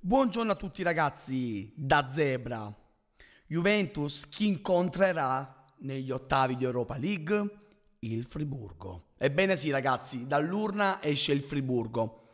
Buongiorno a tutti ragazzi da Zebra. Juventus chi incontrerà negli ottavi di Europa League? Il Friburgo. Ebbene sì ragazzi, dall'urna esce il Friburgo.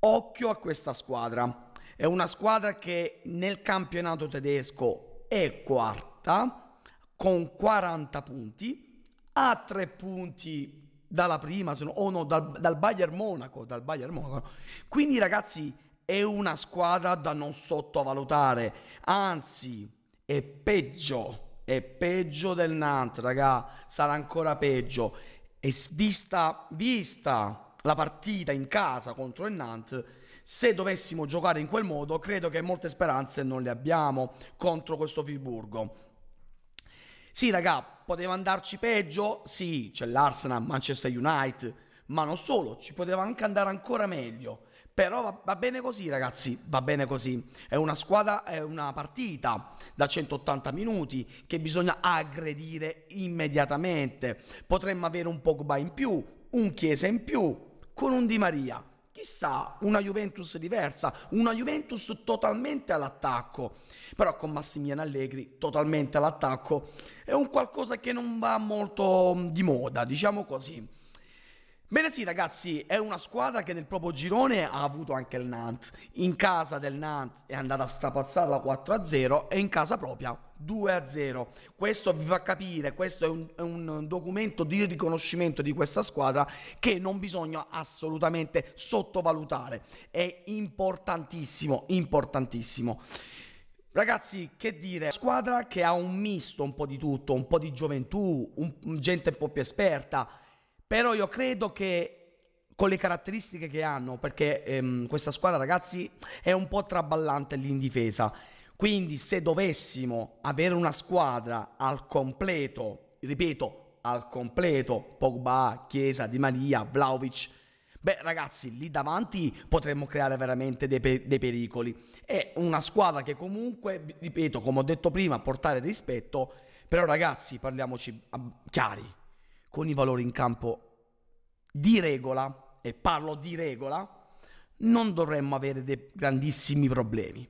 Occhio a questa squadra. È una squadra che nel campionato tedesco è quarta con 40 punti, ha 3 punti dalla prima, o oh no, dal, dal Bayern Monaco, dal Bayern Monaco. Quindi ragazzi è una squadra da non sottovalutare, anzi è peggio, è peggio del Nantes, raga, sarà ancora peggio. E vista, vista la partita in casa contro il Nantes, se dovessimo giocare in quel modo, credo che molte speranze non le abbiamo contro questo Friburgo. Sì, raga, poteva andarci peggio, sì, c'è l'Arsenal, Manchester United, ma non solo, ci poteva anche andare ancora meglio. Però va, va, bene così, ragazzi, va bene così. È una squadra, è una partita da 180 minuti che bisogna aggredire immediatamente. Potremmo avere un Pogba in più, un Chiesa in più, con un Di Maria. Chissà, una Juventus diversa, una Juventus totalmente all'attacco, però con Massimiliano Allegri totalmente all'attacco. È un qualcosa che non va molto mm, di moda, diciamo così. Bene sì ragazzi, è una squadra che nel proprio girone ha avuto anche il Nantes. In casa del Nantes è andata a strapazzarla 4-0 e in casa propria 2-0. Questo vi fa capire, questo è un, è un, documento di riconoscimento di questa squadra che non bisogna assolutamente sottovalutare. È importantissimo, importantissimo. Ragazzi, che dire, squadra che ha un misto un po' di tutto, un po' di gioventù, un, gente un po' più esperta, però io credo che con le caratteristiche che hanno, perché ehm, questa squadra ragazzi è un po' traballante lì in difesa, quindi se dovessimo avere una squadra al completo, ripeto, al completo, Pogba, Chiesa, Di Maria, Vlaovic, Beh, ragazzi, lì davanti potremmo creare veramente dei, pe dei, pericoli. È una squadra che comunque, ripeto, come ho detto prima, portare rispetto. Però, ragazzi, parliamoci chiari con i valori in campo di regola, e parlo di regola, non dovremmo avere dei grandissimi problemi.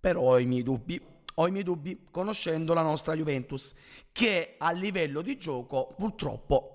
Però ho i miei dubbi, ho i miei dubbi conoscendo la nostra Juventus, che a livello di gioco purtroppo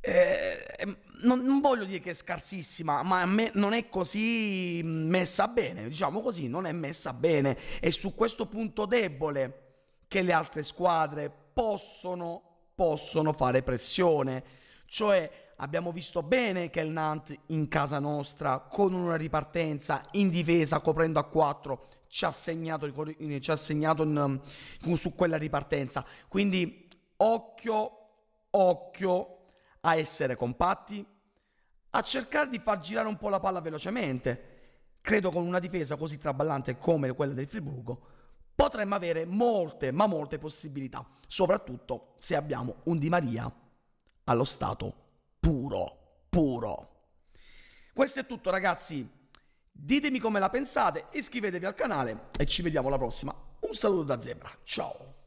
eh, eh non, non, voglio dire che è scarsissima, ma a me non è così messa bene, diciamo così, non è messa bene. È su questo punto debole che le altre squadre possono possono fare pressione. Cioè abbiamo visto bene che il Nantes in casa nostra con una ripartenza in difesa coprendo a 4 ci ha segnato, eh, ci ha segnato in, in, mm, su quella ripartenza. Quindi occhio, occhio a essere compatti, a cercare di far girare un po' la palla velocemente. Credo con una difesa così traballante come quella del Friburgo potremmo avere molte, ma molte possibilità, soprattutto se abbiamo un Di Maria allo stato puro, puro. Questo è tutto ragazzi, ditemi come la pensate, iscrivetevi al canale e ci vediamo alla prossima. Un saluto da Zebra, ciao!